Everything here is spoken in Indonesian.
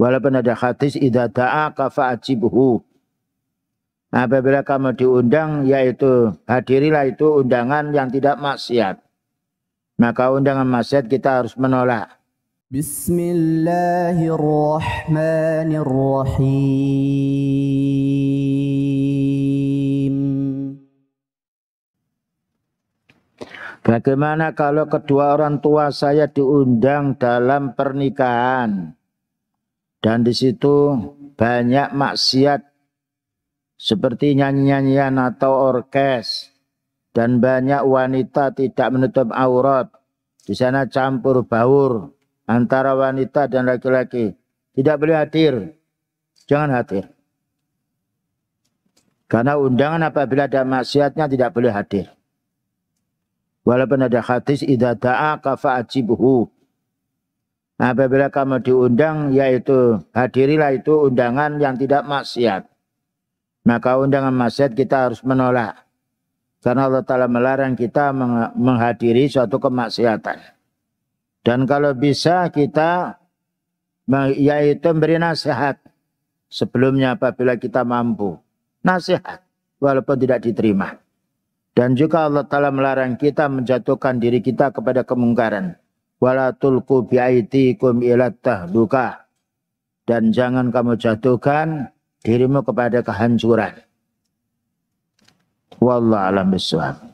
Walaupun ada hadis idza da'aka fa'ajibhu. Apabila kamu diundang yaitu hadirilah itu undangan yang tidak maksiat. Maka undangan maksiat kita harus menolak. Bismillahirrahmanirrahim. Bagaimana kalau kedua orang tua saya diundang dalam pernikahan? Dan di situ banyak maksiat seperti nyanyi-nyanyian atau orkes dan banyak wanita tidak menutup aurat. Di sana campur baur antara wanita dan laki-laki. Tidak boleh hadir. Jangan hadir. Karena undangan apabila ada maksiatnya tidak boleh hadir. Walaupun ada hadis idza da'a ajibuhu apabila kamu diundang, yaitu hadirilah itu undangan yang tidak maksiat. Maka undangan maksiat kita harus menolak. Karena Allah Ta'ala melarang kita menghadiri suatu kemaksiatan. Dan kalau bisa kita yaitu memberi nasihat. Sebelumnya apabila kita mampu. Nasihat. Walaupun tidak diterima. Dan juga Allah Ta'ala melarang kita menjatuhkan diri kita kepada kemungkaran wala tulku biaitikum ila tahduka dan jangan kamu jatuhkan dirimu kepada kehancuran wallahu alam bisawab